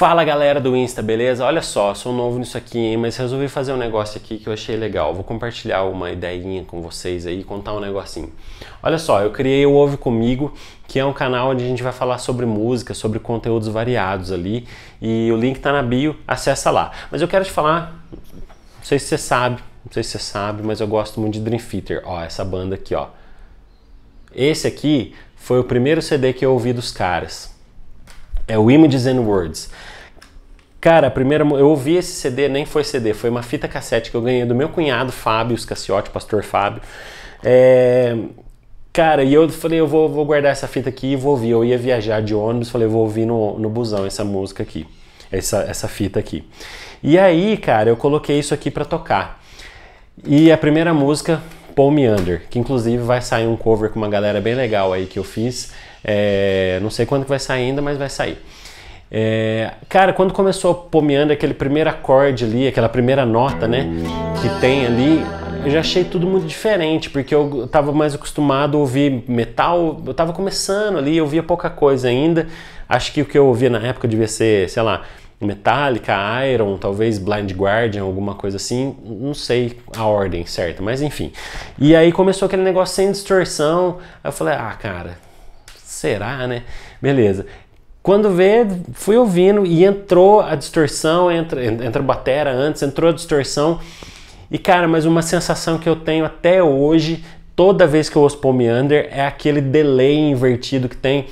Fala galera do Insta, beleza? Olha só, sou novo nisso aqui, hein? mas resolvi fazer um negócio aqui que eu achei legal. Vou compartilhar uma ideinha com vocês aí, contar um negocinho. Olha só, eu criei o Ouve Comigo, que é um canal onde a gente vai falar sobre música, sobre conteúdos variados ali, e o link tá na bio, acessa lá. Mas eu quero te falar, não sei se você sabe, não sei se você sabe, mas eu gosto muito de Dream Theater, ó, essa banda aqui, ó. Esse aqui foi o primeiro CD que eu ouvi dos caras. É o Images and Words. Cara, Primeiro eu ouvi esse CD, nem foi CD, foi uma fita cassete que eu ganhei do meu cunhado Fábio Scacciotti, pastor Fábio. É, cara, e eu falei, eu vou, vou, guardar essa fita aqui e vou ouvir. Eu ia viajar de ônibus, falei, vou ouvir no, no busão essa música aqui, essa, essa fita aqui. E aí, cara, eu coloquei isso aqui para tocar. E a primeira música Paul Meander, que inclusive vai sair um cover com uma galera bem legal aí que eu fiz. É, não sei quando que vai sair ainda, mas vai sair. É, cara, quando começou Paul Under aquele primeiro acorde ali, aquela primeira nota, né, que tem ali, eu já achei tudo muito diferente, porque eu estava mais acostumado a ouvir metal, eu estava começando ali, eu via pouca coisa ainda. Acho que o que eu ouvia na época devia ser, sei lá, Metallica, Iron, talvez Blind Guardian, alguma coisa assim, não sei a ordem certa, mas enfim. E aí começou aquele negócio sem distorção, aí eu falei, ah, cara, será, né? Beleza. Quando vê, fui ouvindo e entrou a distorção, entra, entra a batera antes, entrou a distorção. E cara, mas uma sensação que eu tenho até hoje, toda vez que eu ouço Paul Meander, é aquele delay invertido que tem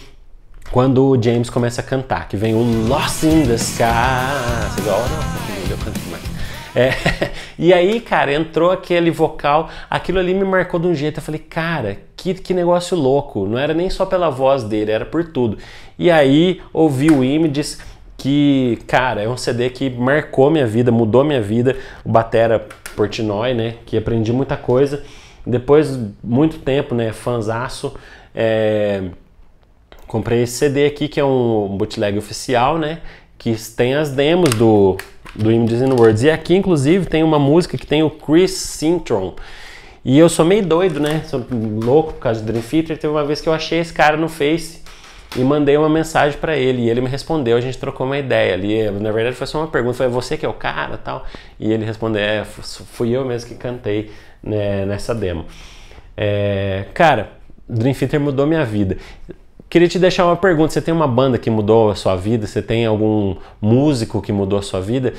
quando o James começa a cantar, que vem o Lost in the Sky. Você oh, não, eu canto É, e aí, cara, entrou aquele vocal, aquilo ali me marcou de um jeito. Eu falei, cara, que, que negócio louco. Não era nem só pela voz dele, era por tudo. E aí, ouvi o Images, que, cara, é um CD que marcou minha vida, mudou minha vida. O Batera Portnoy, né, que aprendi muita coisa. Depois, muito tempo, né, fanzaço. É comprei esse CD aqui, que é um bootleg oficial, né? Que tem as demos do, do Images Words. E aqui, inclusive, tem uma música que tem o Chris Sintron. E eu sou meio doido, né? Sou louco por causa do Dream Theater. Teve uma vez que eu achei esse cara no Face e mandei uma mensagem para ele. E ele me respondeu, a gente trocou uma ideia ali. É, na verdade, foi só uma pergunta: foi é você que é o cara tal? E ele respondeu: é, fui eu mesmo que cantei né, nessa demo. É, cara, Dream Theater mudou minha vida. Queria te deixar uma pergunta. Você tem uma banda que mudou a sua vida? Você tem algum músico que mudou a sua vida?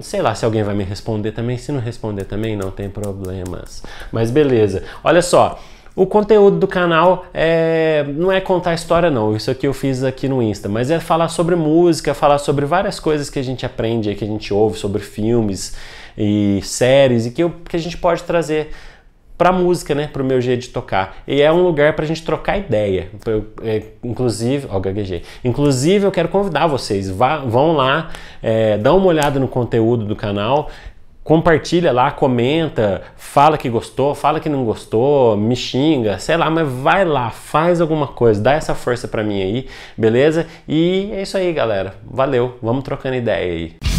Sei lá se alguém vai me responder também. Se não responder também, não tem problemas. Mas beleza. Olha só. O conteúdo do canal é, não é contar história não, isso aqui eu fiz aqui no Insta, mas é falar sobre música, falar sobre várias coisas que a gente aprende, que a gente ouve, sobre filmes e séries, e que, eu, que a gente pode trazer para música, né? Para o meu jeito de tocar. E é um lugar para a gente trocar ideia. Eu, é, inclusive, ó, gaguejei. Inclusive, eu quero convidar vocês. Vá, vão lá, é, dá uma olhada no conteúdo do canal compartilha lá, comenta, fala que gostou, fala que não gostou, me xinga, sei lá, mas vai lá, faz alguma coisa, dá essa força para mim aí, beleza? E é isso aí, galera. Valeu, vamos trocando ideia aí.